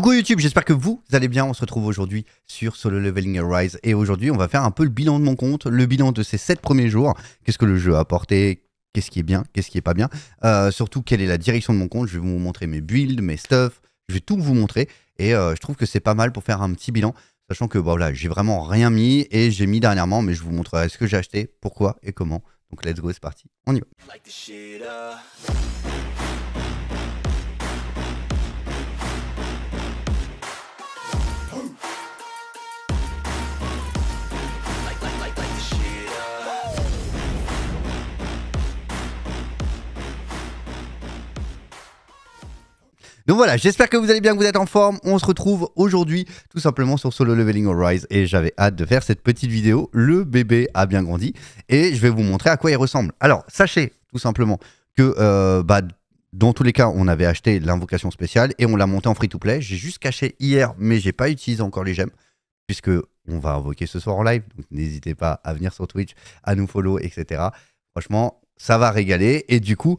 Coucou YouTube, j'espère que vous allez bien. On se retrouve aujourd'hui sur Solo Leveling Rise. Et aujourd'hui, on va faire un peu le bilan de mon compte, le bilan de ces 7 premiers jours. Qu'est-ce que le jeu a apporté Qu'est-ce qui est bien Qu'est-ce qui est pas bien euh, Surtout, quelle est la direction de mon compte Je vais vous montrer mes builds, mes stuff. Je vais tout vous montrer. Et euh, je trouve que c'est pas mal pour faire un petit bilan. Sachant que bah, voilà, j'ai vraiment rien mis et j'ai mis dernièrement, mais je vous montrerai ce que j'ai acheté, pourquoi et comment. Donc let's go, c'est parti, on y va. Uh. Donc voilà, j'espère que vous allez bien, que vous êtes en forme. On se retrouve aujourd'hui tout simplement sur Solo Leveling Rise et j'avais hâte de faire cette petite vidéo. Le bébé a bien grandi et je vais vous montrer à quoi il ressemble. Alors, sachez tout simplement que euh, bah, dans tous les cas, on avait acheté l'invocation spéciale et on l'a monté en free-to-play. J'ai juste caché hier, mais j'ai pas utilisé encore les gemmes puisque on va invoquer ce soir en live. Donc n'hésitez pas à venir sur Twitch, à nous follow, etc. Franchement, ça va régaler et du coup,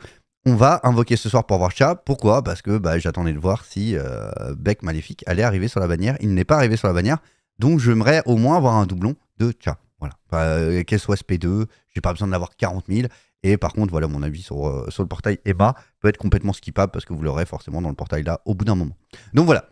on va invoquer ce soir pour voir chat. Pourquoi Parce que bah, j'attendais de voir si euh, Beck Bec Maléfique allait arriver sur la bannière. Il n'est pas arrivé sur la bannière. Donc j'aimerais au moins avoir un doublon de Tcha, Voilà. Bah, euh, qu'elle soit SP2, j'ai pas besoin de l'avoir 40 000. Et par contre, voilà, mon avis euh, sur, le portail Emma peut être complètement skippable parce que vous l'aurez forcément dans le portail là au bout d'un moment. Donc voilà,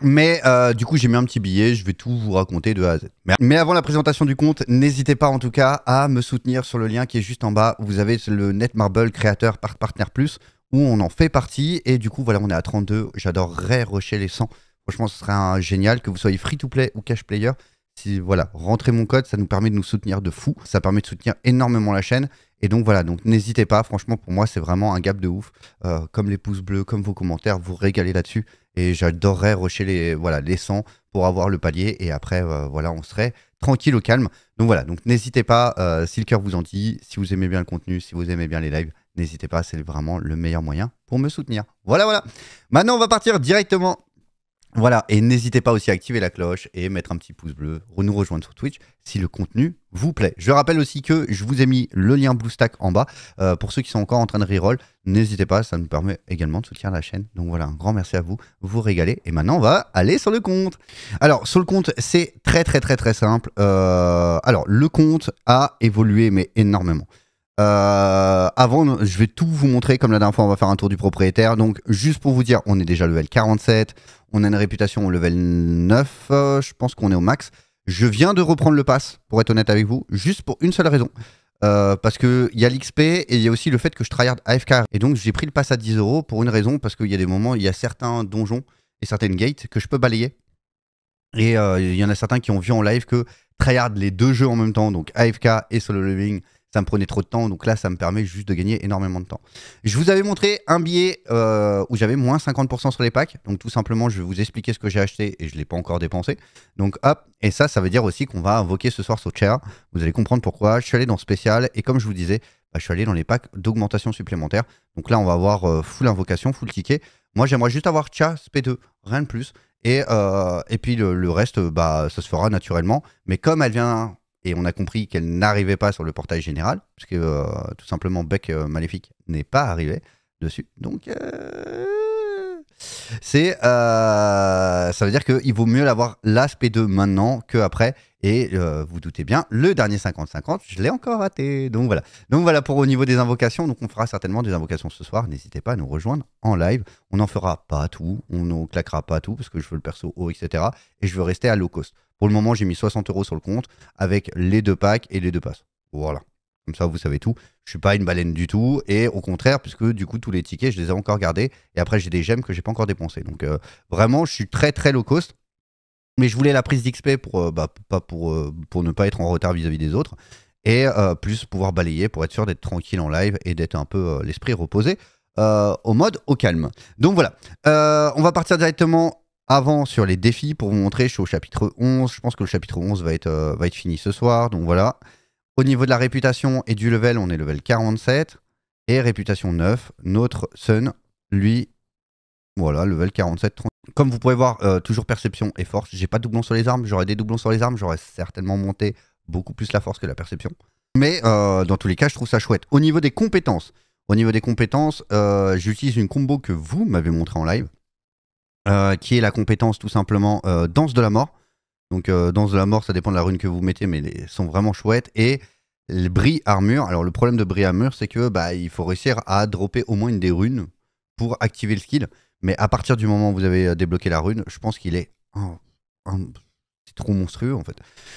mais euh, du coup, j'ai mis un petit billet, je vais tout vous raconter de A à Z. Mais, avant la présentation du compte, n'hésitez pas en tout cas à me soutenir sur le lien qui est juste en bas. Vous avez le Netmarble Créateur par Partner Plus, où on en fait partie. Et du coup, voilà, on est à 32. J'adorerais rusher les 100. Franchement, ce serait un génial que vous soyez free-to-play ou cash-player. Si, voilà, rentrez mon code, ça nous permet de nous soutenir de fou. Ça permet de soutenir énormément la chaîne. Et donc voilà, donc n'hésitez pas, franchement pour moi c'est vraiment un gap de ouf. Euh, comme les pouces bleus, comme vos commentaires, vous régalez là-dessus. Et j'adorerais rusher les, voilà, les 100 pour avoir le palier. Et après, euh, voilà, on serait tranquille au calme. Donc voilà, donc n'hésitez pas, euh, si le cœur vous en dit, si vous aimez bien le contenu, si vous aimez bien les lives, n'hésitez pas, c'est vraiment le meilleur moyen pour me soutenir. Voilà, voilà. Maintenant on va partir directement voilà, et n'hésitez pas aussi à activer la cloche et mettre un petit pouce bleu, nous rejoindre sur Twitch si le contenu vous plaît. Je rappelle aussi que je vous ai mis le lien BlueStack en bas. Euh, pour ceux qui sont encore en train de reroll, n'hésitez pas, ça nous permet également de soutenir la chaîne. Donc voilà, un grand merci à vous, vous régalez. Et maintenant, on va aller sur le compte. Alors, sur le compte, c'est très très très très simple. Euh, alors, le compte a évolué, mais énormément. Euh, avant, je vais tout vous montrer. Comme la dernière fois, on va faire un tour du propriétaire. Donc, juste pour vous dire, on est déjà level 47. On a une réputation au level 9. Euh, je pense qu'on est au max. Je viens de reprendre le pass, pour être honnête avec vous, juste pour une seule raison. Euh, parce qu'il y a l'XP et il y a aussi le fait que je tryhard AFK. Et donc, j'ai pris le pass à 10 euros pour une raison, parce qu'il y a des moments, il y a certains donjons et certaines gates que je peux balayer. Et il y en a certains qui ont vu en live que tryhard les deux jeux en même temps, donc AFK et solo living ça me prenait trop de temps. Donc là, ça me permet juste de gagner énormément de temps. Je vous avais montré un billet euh, où j'avais moins 50% sur les packs. Donc tout simplement, je vais vous expliquer ce que j'ai acheté et je ne l'ai pas encore dépensé. Donc hop, et ça, ça veut dire aussi qu'on va invoquer ce soir sur chair. Vous allez comprendre pourquoi. Je suis allé dans spécial et comme je vous disais, bah, je suis allé dans les packs d'augmentation supplémentaire. Donc là, on va avoir euh, full invocation, full ticket. Moi, j'aimerais juste avoir cha sp 2 rien de plus. Et, euh, et puis le, reste, bah, ça se fera naturellement. Mais comme elle vient et on a compris qu'elle n'arrivait pas sur le portail général, parce que euh, tout simplement Beck euh, Maléfique n'est pas arrivé dessus. Donc, euh, ça veut dire qu'il vaut mieux l'avoir l'aspect 2 maintenant qu'après. Et vous doutez bien, le dernier 50-50, je l'ai encore raté. Donc voilà. Donc voilà pour au niveau des invocations. Donc on fera certainement des invocations ce soir. N'hésitez pas à nous rejoindre en live. On n'en fera pas tout. On ne claquera pas tout parce que je veux le perso haut, etc. Et je veux rester à low cost. Pour le moment, j'ai mis 60 euros sur le compte avec les deux packs et les deux passes. Voilà. Comme ça, vous savez tout. Je suis pas une baleine du tout. Et au contraire, puisque du coup, tous les tickets, je les ai encore gardés. Et après, j'ai des gemmes que j'ai pas encore dépensées. Donc euh, vraiment, je suis très très low cost. Mais je voulais la prise d'XP pour, euh, bah, pas pour, euh, pour ne pas être en retard vis-à-vis -vis des autres. Et plus pouvoir balayer pour être sûr d'être tranquille en live et d'être un peu l'esprit reposé. au mode au calme. Donc voilà, on va partir directement avant sur les défis pour vous montrer. Je suis au chapitre 11. Je pense que le chapitre 11 va être, euh, va être fini ce soir. Donc voilà. Au niveau de la réputation et du level, on est level 47. Et réputation 9, notre Sun, lui, voilà, level 47. Comme vous pouvez voir, euh, toujours perception et force. J'ai pas de doublons sur les armes. J'aurais des doublons sur les armes. J'aurais certainement monté beaucoup plus la force que la perception. Mais euh, dans tous les cas, je trouve ça chouette. Au niveau des compétences, au niveau des compétences, j'utilise une combo que vous m'avez montré en live. Euh, qui est la compétence tout simplement euh, danse de la mort. Donc euh, danse de la mort, ça dépend de la rune que vous mettez, mais elles sont vraiment chouettes. Et le bris armure. Alors le problème de Brie armure, c'est que bah, il faut réussir à dropper au moins une des runes pour activer le skill. Mais à partir du moment où vous avez débloqué la rune, je pense qu'il est c'est trop monstrueux en fait.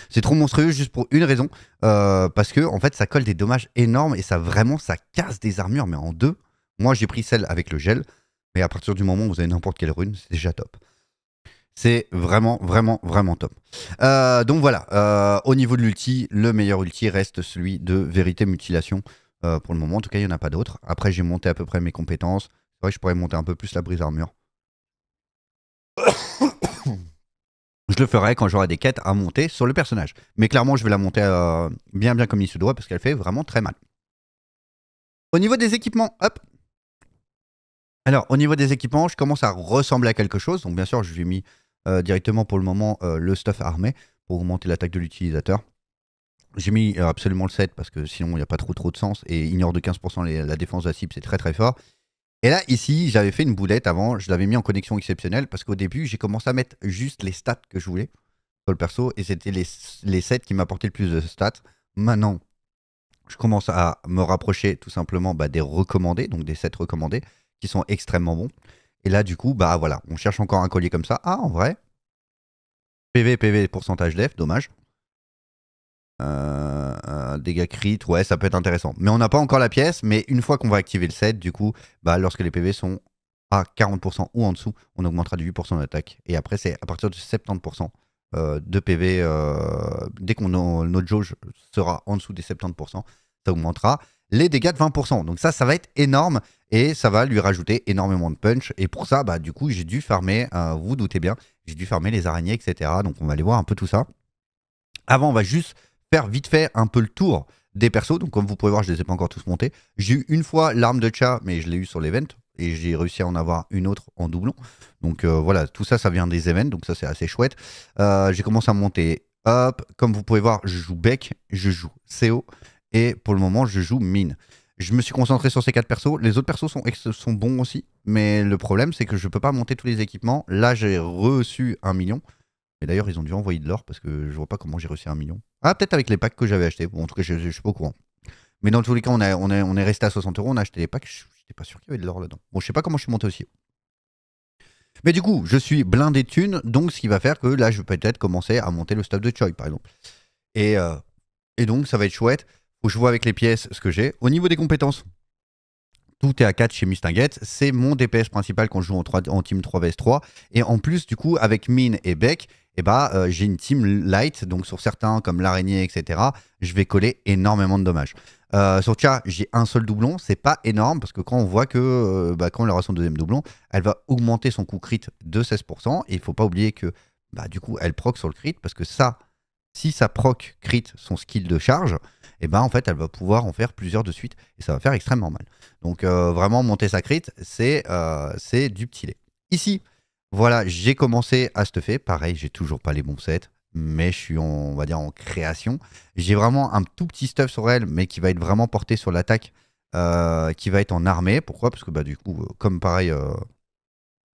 C'est trop monstrueux juste pour une raison, parce que en fait ça colle des dommages énormes et ça vraiment ça casse des armures mais en deux. Moi j'ai pris celle avec le gel. Mais à partir du moment où vous avez n'importe quelle rune, c'est déjà top. C'est vraiment, vraiment, vraiment top. Euh, donc voilà, euh, au niveau de l'ulti, le meilleur ulti reste celui de Vérité Mutilation. Euh, pour le moment, en tout cas, il n'y en a pas d'autre. Après, j'ai monté à peu près mes compétences. C'est vrai que je pourrais monter un peu plus la brise armure. je le ferai quand j'aurai des quêtes à monter sur le personnage. Mais clairement, je vais la monter bien, bien comme il se doit parce qu'elle fait vraiment très mal. Au niveau des équipements, hop, alors, au niveau des équipements, je commence à ressembler à quelque chose. Donc, bien sûr, je lui ai mis euh, directement pour le moment euh, le stuff armé pour augmenter l'attaque de l'utilisateur. J'ai mis euh, absolument le 7 parce que sinon, il n'y a pas trop trop de sens. Et ignore de 15% la défense de la cible, c'est très très fort. Et là, ici, j'avais fait une boulette avant. Je l'avais mis en connexion exceptionnelle parce qu'au début, j'ai commencé à mettre juste les stats que je voulais sur le perso. Et c'était les, les 7 qui m'apportaient le plus de stats. Maintenant, je commence à me rapprocher tout simplement bah, des recommandés, donc des 7 recommandés qui sont extrêmement bons. Et là, du coup, bah voilà, on cherche encore un collier comme ça. Ah, en vrai. PV, PV, pourcentage def, dommage. Euh, euh, dégâts crit, ouais, ça peut être intéressant. Mais on n'a pas encore la pièce, mais une fois qu'on va activer le set, du coup, bah, lorsque les PV sont à 40% ou en dessous, on augmentera du 8% d'attaque. Et après, c'est à partir de 70% euh, de PV. dès qu'on notre jauge sera en dessous des 70%, ça augmentera les dégâts de 20%. Donc ça, ça va être énorme et ça va lui rajouter énormément de punch. Et pour ça, bah, du coup, j'ai dû farmer, vous, euh, vous doutez bien, j'ai dû farmer les araignées, etc. Donc on va aller voir un peu tout ça. Avant, on va juste faire vite fait un peu le tour des persos. Donc comme vous pouvez voir, je ne les ai pas encore tous montés. J'ai eu une fois l'arme de chat, mais je l'ai eu sur l'event. Et j'ai réussi à en avoir une autre en doublon. Donc euh, voilà, tout ça, ça vient des events. Donc ça, c'est assez chouette. Euh, j'ai commencé à monter Hop, comme vous pouvez voir, je joue bec je joue CO, et pour le moment, je joue mine. Je me suis concentré sur ces quatre persos. Les autres persos sont, sont bons aussi. Mais le problème, c'est que je ne peux pas monter tous les équipements. Là, j'ai reçu un million. Mais d'ailleurs, ils ont dû envoyer de l'or parce que je vois pas comment j'ai reçu un million. Ah, peut-être avec les packs que j'avais achetés. Bon, en tout cas, je, ne suis pas au courant. Mais dans tous les cas, on, on, on est resté à 60 euros. On a acheté les packs. Je n'étais pas sûr qu'il y avait de l'or là-dedans. Bon, je sais pas comment je suis monté aussi. Mais du coup, je suis blindé de thunes, donc ce qui va faire que là, je vais peut-être commencer à monter le stuff de Choi, par exemple. Et, euh, et donc, ça va être chouette. Où je vois avec les pièces ce que j'ai. Au niveau des compétences, tout est à 4 chez Mustangette. C'est mon DPS principal quand je joue en, team 3vs3. Et en plus, du coup, avec Mine et Beck, eh ben, euh, j'ai une team light. Donc sur certains, comme l'araignée, etc., je vais coller énormément de dommages. Euh, sur Tcha, j'ai un seul doublon. C'est pas énorme parce que quand on voit que euh, bah, quand elle aura son deuxième doublon, elle va augmenter son coût crit de 16%. Et il faut pas oublier que bah, du coup, elle proc sur le crit parce que ça, si sa proc crit son skill de charge, eh ben en fait elle va pouvoir en faire plusieurs de suite et ça va faire extrêmement mal. Donc euh, vraiment monter sa crit, euh, c'est du petit lait. Ici, voilà, j'ai commencé à stuffer. Pareil, j'ai toujours pas les bons sets, mais je suis en, on va dire en création. J'ai vraiment un tout petit stuff sur elle, mais qui va être vraiment porté sur l'attaque, euh, qui va être en armée. Pourquoi Parce que bah du coup, comme pareil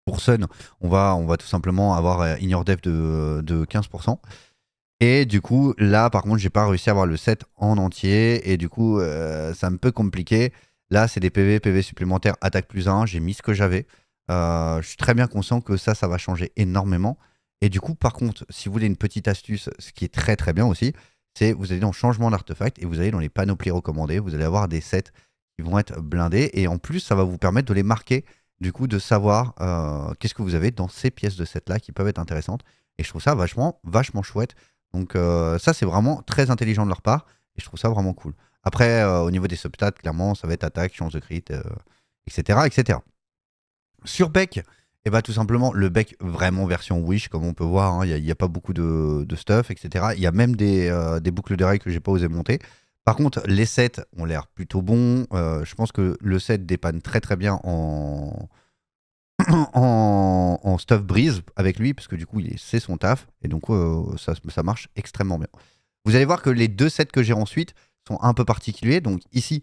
pour Sun, on va on va tout simplement avoir ignore def de, de 15%. Et du coup, là, par contre, j'ai pas réussi à avoir le set en entier. Et du coup, euh, ça me peut compliquer. Là, c'est des PV, PV supplémentaires, attaque plus 1. J'ai mis ce que j'avais. Euh, je suis très bien conscient que ça, ça va changer énormément. Et du coup, par contre, si vous voulez une petite astuce, ce qui est très très bien aussi, c'est vous allez dans changement d'artefact et vous allez dans les panoplies recommandées. Vous allez avoir des sets qui vont être blindés. Et en plus, ça va vous permettre de les marquer. Du coup, de savoir euh, qu'est-ce que vous avez dans ces pièces de set là qui peuvent être intéressantes. Et je trouve ça vachement, vachement chouette. Donc euh, ça, c'est vraiment très intelligent de leur part, et je trouve ça vraiment cool. Après, euh, au niveau des substats, clairement, ça va être attaque, chance de crit, etc., euh, etc. Sur bec eh ben, tout simplement, le bec vraiment version Wish, comme on peut voir, hein, il n'y a, pas beaucoup de, stuff, etc. Il y a même des, boucles de règles que j'ai pas osé monter. Par contre, les sets ont l'air plutôt bons. je pense que le set dépanne très très bien en, en, stuff brise avec lui, parce que du coup, c'est son taf, et donc euh, ça, marche extrêmement bien. Vous allez voir que les deux sets que j'ai ensuite sont un peu particuliers. Donc ici,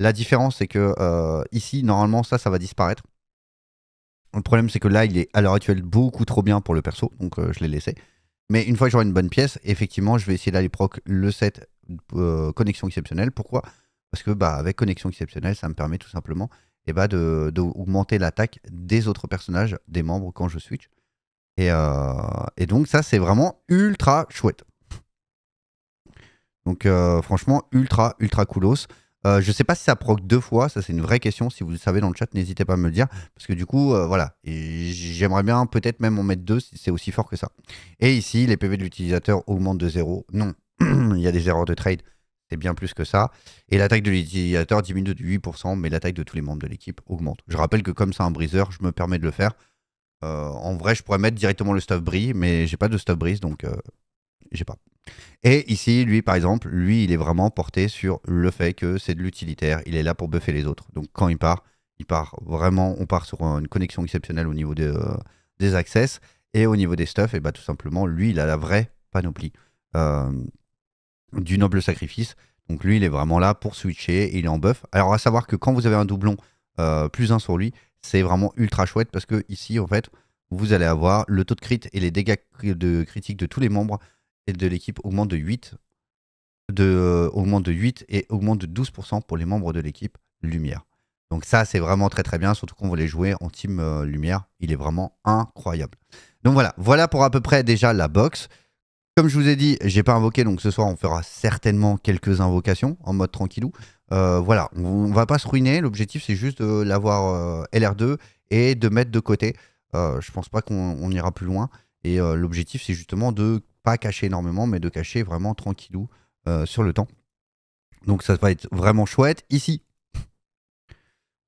la différence, c'est que euh, ici, normalement, ça, ça va disparaître. Le problème, c'est que là, il est à l'heure actuelle beaucoup trop bien pour le perso, donc euh, je l'ai laissé. Mais une fois que j'aurai une bonne pièce, effectivement, je vais essayer d'aller proc le set connexion exceptionnelle. Pourquoi Parce que bah, avec connexion exceptionnelle, ça me permet tout simplement et bah, de, l'attaque des autres personnages, des membres quand je switch. Et, euh, donc ça c'est vraiment ultra chouette. Donc euh, franchement ultra ultra coolos. Euh, je sais pas si ça proc deux fois, ça c'est une vraie question. Si vous le savez dans le chat, n'hésitez pas à me le dire. Parce que du coup, euh, voilà, j'aimerais bien peut-être même en mettre deux si c'est aussi fort que ça. Et ici, les PV de l'utilisateur augmentent de zéro. Non, il y a des erreurs de trade c'est bien plus que ça. Et l'attaque de l'utilisateur diminue de 8%, mais l'attaque de tous les membres de l'équipe augmente. Je rappelle que comme c'est un briseur, je me permets de le faire. Euh, en vrai, je pourrais mettre directement le stuff brie, mais j'ai pas de stuff brise, donc euh, j'ai pas. Et ici, lui, par exemple, lui, il est vraiment porté sur le fait que c'est de l'utilitaire. Il est là pour buffer les autres. Donc quand il part, il part vraiment. On part sur une connexion exceptionnelle au niveau des access et au niveau des stuffs. Et eh bah ben, tout simplement, lui, il a la vraie panoplie. Euh, du noble sacrifice. Donc lui, il est vraiment là pour switcher et il est en buff. Alors à savoir que quand vous avez un doublon euh, plus 1 sur lui, c'est vraiment ultra chouette parce que ici, en fait, vous allez avoir le taux de crit et les dégâts de critique de tous les membres et de l'équipe augmente de 8 de, euh, de 8 et augmente de 12% pour les membres de l'équipe lumière. Donc ça, c'est vraiment très très bien, surtout qu'on les jouer en team euh, lumière. Il est vraiment incroyable. Donc voilà, voilà pour à peu près déjà la box. Comme je vous ai dit, j'ai pas invoqué, donc ce soir on fera certainement quelques invocations en mode tranquillou. Euh, voilà, on, ne va pas se ruiner. L'objectif c'est juste de l'avoir euh, LR2 et de mettre de côté. Euh, je pense pas qu'on ira plus loin. Et euh, l'objectif c'est justement de pas cacher énormément, mais de cacher vraiment tranquillou sur le temps. Donc ça va être vraiment chouette. Ici,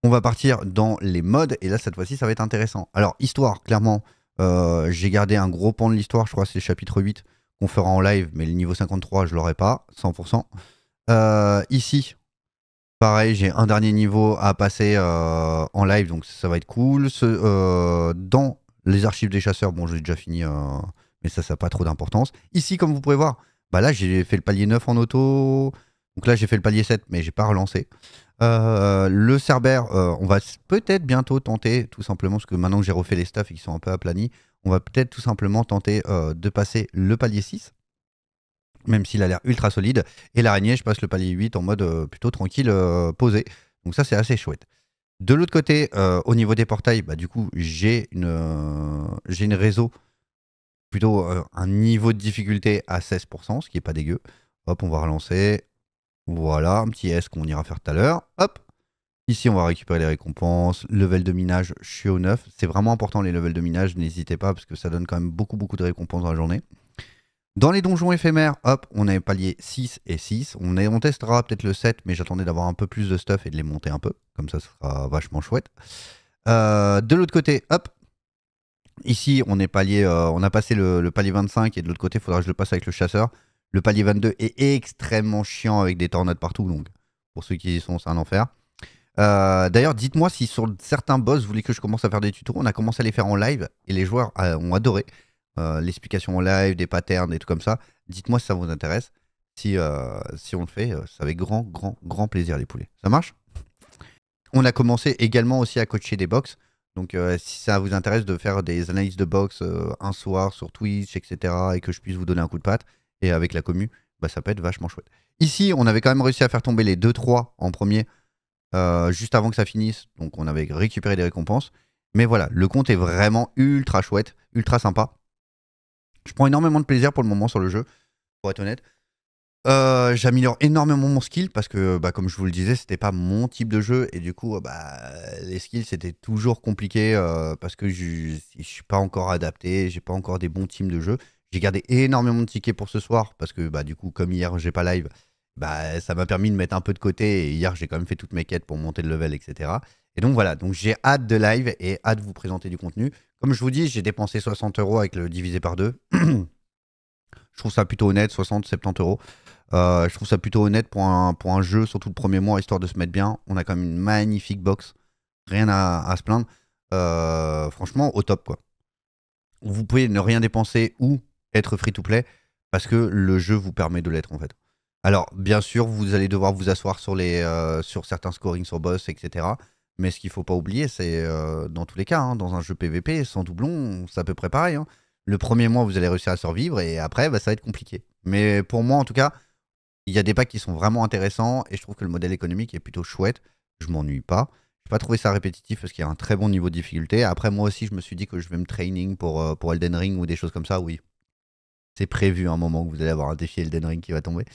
on va partir dans les modes. Et là, cette fois-ci, ça va être intéressant. Alors, histoire, clairement, j'ai gardé un gros pan de l'histoire. Je crois que c'est le chapitre 8. On fera en live, mais le niveau 53, je l'aurai pas, 100%. Euh, ici, pareil, j'ai un dernier niveau à passer euh, en live, donc ça va être cool. Euh, dans les archives des chasseurs, bon, j'ai déjà fini, mais ça, ça n'a pas trop d'importance. Ici, comme vous pouvez voir, bah là, j'ai fait le palier 9 en auto. Donc là, j'ai fait le palier 7, mais j'ai pas relancé. le Cerber, on va peut-être bientôt tenter, tout simplement, parce que maintenant que j'ai refait les staffs et sont un peu aplani on va peut-être tout simplement tenter euh, de passer le palier 6 même s'il a l'air ultra solide. Et l'araignée, je passe le palier 8 en mode euh, plutôt tranquille, euh, posé. Donc ça, c'est assez chouette. De l'autre côté, au niveau des portails, bah, du coup, j'ai une, j'ai une réseau, plutôt un niveau de difficulté à 16%, ce qui n'est pas dégueu. Hop, on va relancer. Voilà, un petit S qu'on ira faire tout à l'heure. Hop, Ici, on va récupérer les récompenses, level de minage, je suis au 9. C'est vraiment important les levels de minage, n'hésitez pas parce que ça donne quand même beaucoup beaucoup de récompenses dans la journée. Dans les donjons éphémères, hop, on a palier 6 et 6. On, est, on testera peut-être le 7, mais j'attendais d'avoir un peu plus de stuff et de les monter un peu. Comme ça, ce sera vachement chouette. Euh, de l'autre côté, hop, ici, on est palier, euh, on a passé le, le palier 25 et de l'autre côté, il faudra que je le passe avec le chasseur. Le palier 22 est extrêmement chiant avec des tornades partout, donc pour ceux qui y sont, c'est un enfer. Euh, d'ailleurs, dites-moi si sur certains boss, vous voulez que je commence à faire des tutos. On a commencé à les faire en live et les joueurs euh, ont adoré euh, l'explication en live, des patterns et tout comme ça. Dites-moi si ça vous intéresse. Si, si on le fait, ça avec grand, grand, grand plaisir, les poulets. Ça marche On a commencé également aussi à coacher des box. Donc, si ça vous intéresse de faire des analyses de box un soir sur Twitch, etc., et que je puisse vous donner un coup de patte, et avec la commu, bah, ça peut être vachement chouette. Ici, on avait quand même réussi à faire tomber les 2-3 en premier. Euh, juste avant que ça finisse. Donc on avait récupéré des récompenses. Mais voilà, le compte est vraiment ultra chouette, ultra sympa. Je prends énormément de plaisir pour le moment sur le jeu, pour être honnête. Euh, j'améliore énormément mon skill parce que, bah, comme je vous le disais, c'était pas mon type de jeu et du coup, bah, les skills c'était toujours compliqué euh, parce que je, je suis pas encore adapté, j'ai pas encore des bons teams de jeu. J'ai gardé énormément de tickets pour ce soir parce que, bah, du coup, comme hier, j'ai pas live, bah, ça m'a permis de mettre un peu de côté. Et hier, j'ai quand même fait toutes mes quêtes pour monter le level, etc. Et donc voilà, donc j'ai hâte de live et hâte de vous présenter du contenu. Comme je vous dis, j'ai dépensé 60 euros avec le divisé par deux. je trouve ça plutôt honnête, 60, 70 euros. Euh, je trouve ça plutôt honnête pour un, pour un jeu, surtout le premier mois, histoire de se mettre bien. On a quand même une magnifique box. Rien à, se plaindre. Euh, franchement, au top quoi. Vous pouvez ne rien dépenser ou être free to play parce que le jeu vous permet de l'être en fait. Alors, bien sûr, vous allez devoir vous asseoir sur, les, euh, sur certains scorings sur boss, etc. Mais ce qu'il faut pas oublier, c'est euh, dans tous les cas, hein, dans un jeu PVP, sans doublon, ça peut peu près pareil. Hein. Le premier mois, vous allez réussir à survivre et après, bah, ça va être compliqué. Mais pour moi, en tout cas, il y a des packs qui sont vraiment intéressants et je trouve que le modèle économique est plutôt chouette. Je m'ennuie pas. Je pas trouvé ça répétitif parce qu'il y a un très bon niveau de difficulté. Après, moi aussi, je me suis dit que je vais me training pour, euh, pour Elden Ring ou des choses comme ça. Oui, c'est prévu hein, un moment que vous allez avoir un défi Elden Ring qui va tomber.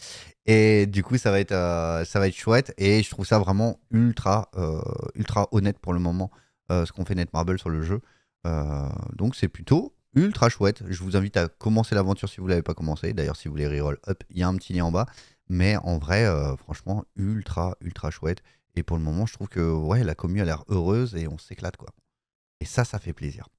Et du coup, ça va être, euh, ça va être chouette. Et je trouve ça vraiment ultra, euh, ultra honnête pour le moment, euh, ce qu'on fait Netmarble sur le jeu. donc c'est plutôt ultra chouette. Je vous invite à commencer l'aventure si vous ne l'avez pas commencé. D'ailleurs, si vous voulez reroll up, il y a un petit lien en bas. Mais en vrai, franchement, ultra, ultra chouette. Et pour le moment, je trouve que ouais, la commu a l'air heureuse et on s'éclate quoi. Et ça, ça fait plaisir.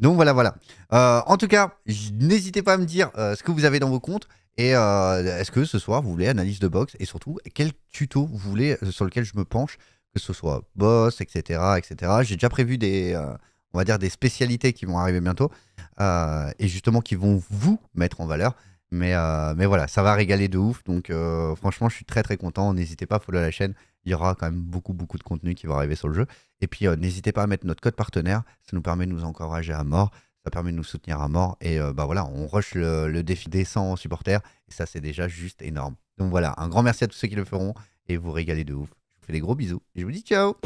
Donc voilà, voilà. Euh, en tout cas, n'hésitez pas à me dire euh, ce que vous avez dans vos comptes et euh, est-ce que ce soir vous voulez analyse de box et surtout quel tuto vous voulez sur lequel je me penche, que ce soit boss, etc. etc. J'ai déjà prévu des, on va dire des spécialités qui vont arriver bientôt et justement qui vont vous mettre en valeur. Euh, mais, voilà, ça va régaler de ouf. Donc euh, franchement, je suis très très content. N'hésitez pas à follow la chaîne. Il y aura quand même beaucoup beaucoup de contenu qui va arriver sur le jeu. Et puis euh, n'hésitez pas à mettre notre code partenaire. Ça nous permet de nous encourager à mort. Ça permet de nous soutenir à mort. Et bah voilà, on rush le, défi des 100 supporters. Et ça, c'est déjà juste énorme. Donc voilà, un grand merci à tous ceux qui le feront. Et vous régalez de ouf. Je vous fais des gros bisous. Et je vous dis ciao